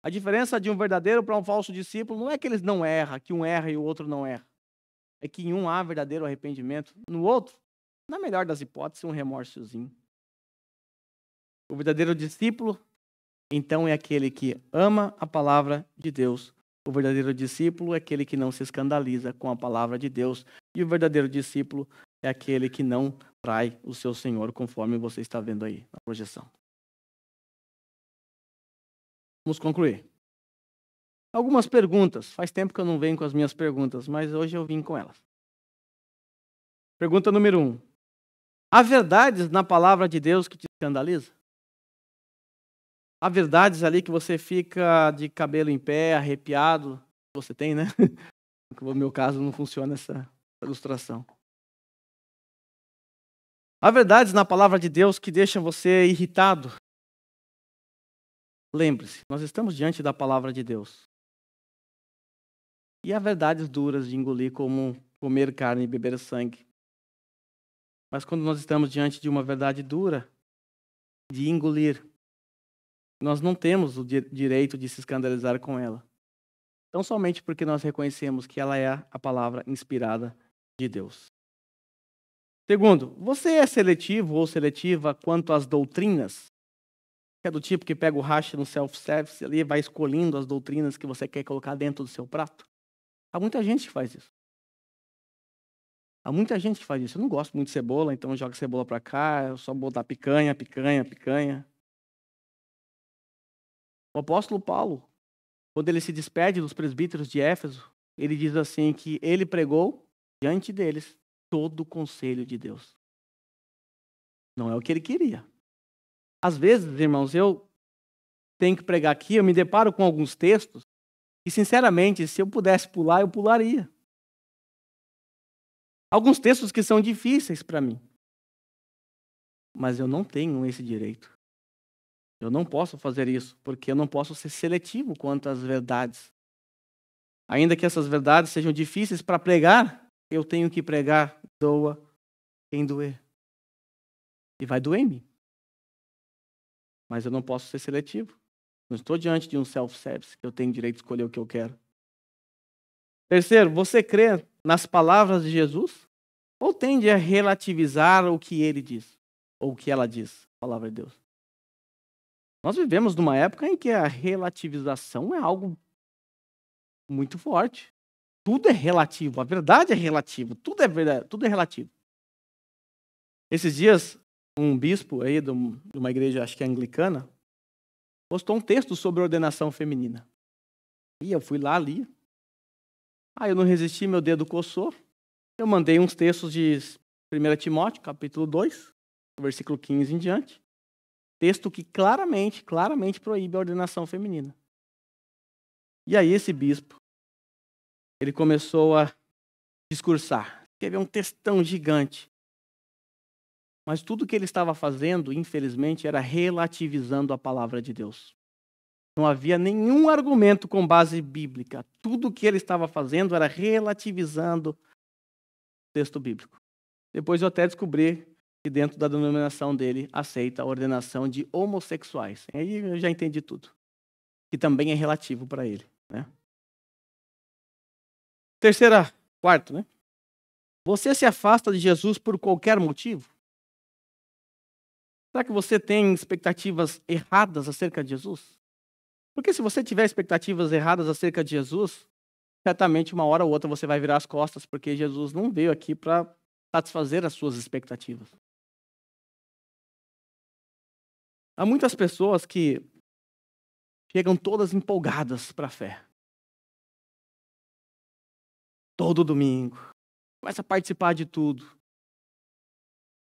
A diferença de um verdadeiro para um falso discípulo não é que eles não erram, que um erra e o outro não erra. É que em um há verdadeiro arrependimento, no outro, na melhor das hipóteses, um remorsozinho. O verdadeiro discípulo, então, é aquele que ama a palavra de Deus. O verdadeiro discípulo é aquele que não se escandaliza com a palavra de Deus. E o verdadeiro discípulo é aquele que não trai o seu Senhor, conforme você está vendo aí na projeção. Vamos concluir. Algumas perguntas. Faz tempo que eu não venho com as minhas perguntas, mas hoje eu vim com elas. Pergunta número um: Há verdades na palavra de Deus que te escandaliza? Há verdades ali que você fica de cabelo em pé, arrepiado. Você tem, né? No meu caso, não funciona essa ilustração. Há verdades na palavra de Deus que deixam você irritado, Lembre-se, nós estamos diante da palavra de Deus. E há verdades duras de engolir, como comer carne e beber sangue. Mas quando nós estamos diante de uma verdade dura, de engolir, nós não temos o direito de se escandalizar com ela. Então, somente porque nós reconhecemos que ela é a palavra inspirada de Deus. Segundo, você é seletivo ou seletiva quanto às doutrinas que é do tipo que pega o racha no self-service ali e vai escolhendo as doutrinas que você quer colocar dentro do seu prato. Há muita gente que faz isso. Há muita gente que faz isso. Eu não gosto muito de cebola, então joga cebola para cá, eu só botar picanha, picanha, picanha. O apóstolo Paulo, quando ele se despede dos presbíteros de Éfeso, ele diz assim que ele pregou diante deles todo o conselho de Deus. Não é o que ele queria, às vezes, irmãos, eu tenho que pregar aqui, eu me deparo com alguns textos e, sinceramente, se eu pudesse pular, eu pularia. Alguns textos que são difíceis para mim. Mas eu não tenho esse direito. Eu não posso fazer isso, porque eu não posso ser seletivo quanto às verdades. Ainda que essas verdades sejam difíceis para pregar, eu tenho que pregar, doa quem doer. E vai doer em mim mas eu não posso ser seletivo. Não estou diante de um self-service que eu tenho direito de escolher o que eu quero. Terceiro, você crê nas palavras de Jesus ou tende a relativizar o que ele diz ou o que ela diz, a palavra de Deus? Nós vivemos numa época em que a relativização é algo muito forte. Tudo é relativo, a verdade é relativa, tudo é verdade, tudo é relativo. Esses dias um bispo aí de uma igreja, acho que é anglicana, postou um texto sobre ordenação feminina. E eu fui lá, li. Aí eu não resisti, meu dedo coçou. Eu mandei uns textos de 1 Timóteo, capítulo 2, versículo 15 em diante. Texto que claramente, claramente proíbe a ordenação feminina. E aí esse bispo, ele começou a discursar. Escreveu um textão gigante mas tudo que ele estava fazendo, infelizmente, era relativizando a palavra de Deus. Não havia nenhum argumento com base bíblica. Tudo que ele estava fazendo era relativizando o texto bíblico. Depois eu até descobri que dentro da denominação dele aceita a ordenação de homossexuais. Aí eu já entendi tudo. Que também é relativo para ele. Né? Terceira, quarto, né? Você se afasta de Jesus por qualquer motivo? Será que você tem expectativas erradas acerca de Jesus? Porque se você tiver expectativas erradas acerca de Jesus, certamente uma hora ou outra você vai virar as costas, porque Jesus não veio aqui para satisfazer as suas expectativas. Há muitas pessoas que chegam todas empolgadas para a fé. Todo domingo. Começa a participar de tudo.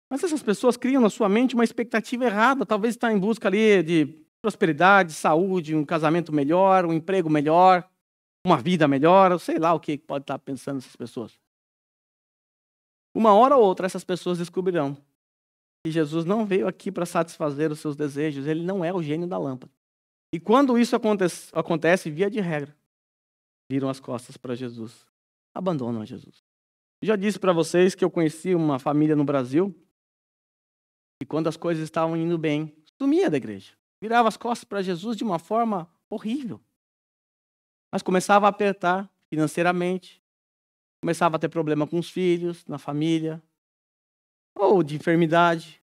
Mas essas pessoas criam na sua mente uma expectativa errada. Talvez está em busca ali de prosperidade, saúde, um casamento melhor, um emprego melhor, uma vida melhor, ou sei lá o que pode estar tá pensando essas pessoas. Uma hora ou outra essas pessoas descobrirão que Jesus não veio aqui para satisfazer os seus desejos, ele não é o gênio da lâmpada. E quando isso acontece, acontece via de regra, viram as costas para Jesus, abandonam a Jesus. já disse para vocês que eu conheci uma família no Brasil e quando as coisas estavam indo bem, sumia da igreja. Virava as costas para Jesus de uma forma horrível. Mas começava a apertar financeiramente, começava a ter problema com os filhos, na família, ou de enfermidade.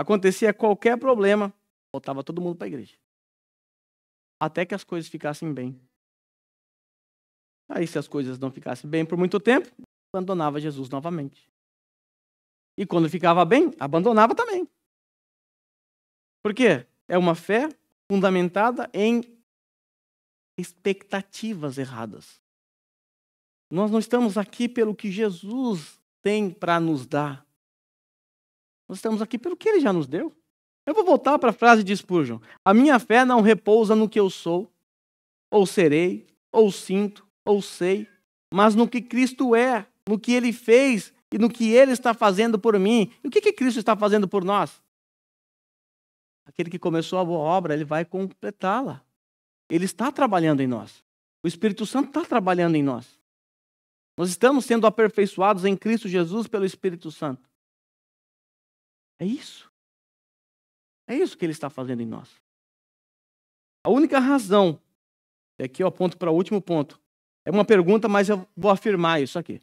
Acontecia qualquer problema, voltava todo mundo para a igreja. Até que as coisas ficassem bem. Aí, se as coisas não ficassem bem por muito tempo, abandonava Jesus novamente. E quando ficava bem, abandonava também. Por quê? É uma fé fundamentada em expectativas erradas. Nós não estamos aqui pelo que Jesus tem para nos dar. Nós estamos aqui pelo que ele já nos deu. Eu vou voltar para a frase de Spurgeon. A minha fé não repousa no que eu sou, ou serei, ou sinto, ou sei, mas no que Cristo é, no que ele fez e no que Ele está fazendo por mim. E o que, que Cristo está fazendo por nós? Aquele que começou a boa obra, ele vai completá-la. Ele está trabalhando em nós. O Espírito Santo está trabalhando em nós. Nós estamos sendo aperfeiçoados em Cristo Jesus pelo Espírito Santo. É isso. É isso que ele está fazendo em nós. A única razão, e aqui eu aponto para o último ponto, é uma pergunta, mas eu vou afirmar isso aqui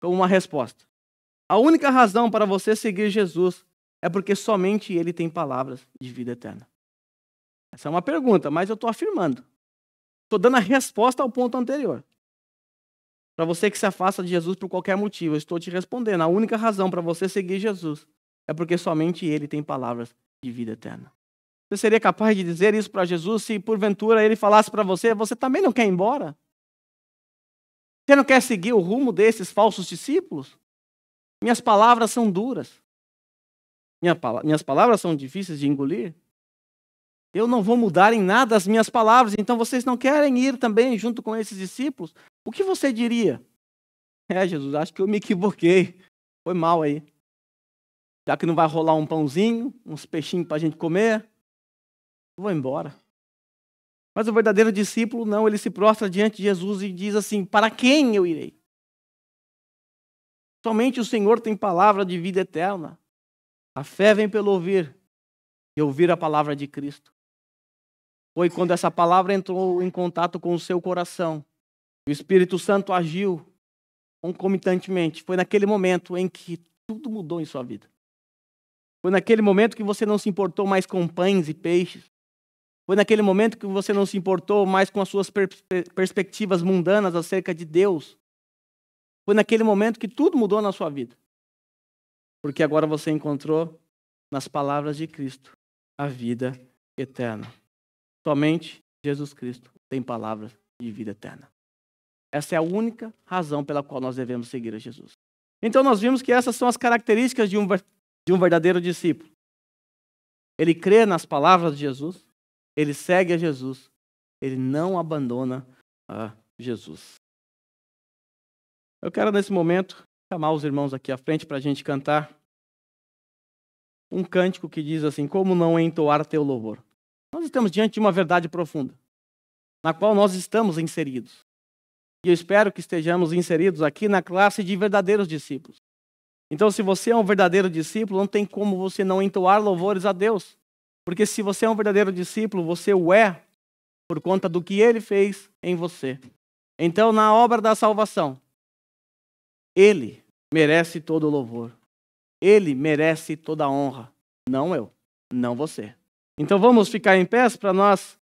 como uma resposta. A única razão para você seguir Jesus é porque somente ele tem palavras de vida eterna. Essa é uma pergunta, mas eu estou afirmando. Estou dando a resposta ao ponto anterior. Para você que se afasta de Jesus por qualquer motivo, eu estou te respondendo. A única razão para você seguir Jesus é porque somente ele tem palavras de vida eterna. Você seria capaz de dizer isso para Jesus se porventura ele falasse para você: Você também não quer ir embora? Você não quer seguir o rumo desses falsos discípulos? Minhas palavras são duras. Minha, minhas palavras são difíceis de engolir. Eu não vou mudar em nada as minhas palavras, então vocês não querem ir também junto com esses discípulos? O que você diria? É, Jesus, acho que eu me equivoquei. Foi mal aí. Já que não vai rolar um pãozinho, uns peixinhos para a gente comer, vou embora. Mas o verdadeiro discípulo não, ele se prostra diante de Jesus e diz assim: Para quem eu irei? Somente o Senhor tem palavra de vida eterna. A fé vem pelo ouvir e ouvir a palavra de Cristo. Foi quando essa palavra entrou em contato com o seu coração. O Espírito Santo agiu concomitantemente. Foi naquele momento em que tudo mudou em sua vida. Foi naquele momento que você não se importou mais com pães e peixes. Foi naquele momento que você não se importou mais com as suas perspectivas mundanas acerca de Deus. Foi naquele momento que tudo mudou na sua vida. Porque agora você encontrou nas palavras de Cristo a vida eterna. Somente Jesus Cristo tem palavras de vida eterna. Essa é a única razão pela qual nós devemos seguir a Jesus. Então nós vimos que essas são as características de um, de um verdadeiro discípulo. Ele crê nas palavras de Jesus, ele segue a Jesus, ele não abandona a Jesus. Eu quero, nesse momento, chamar os irmãos aqui à frente para a gente cantar um cântico que diz assim: Como não entoar teu louvor? Nós estamos diante de uma verdade profunda, na qual nós estamos inseridos. E eu espero que estejamos inseridos aqui na classe de verdadeiros discípulos. Então, se você é um verdadeiro discípulo, não tem como você não entoar louvores a Deus. Porque se você é um verdadeiro discípulo, você o é por conta do que ele fez em você. Então, na obra da salvação, ele merece todo o louvor. Ele merece toda a honra, não eu, não você. Então vamos ficar em pé para nós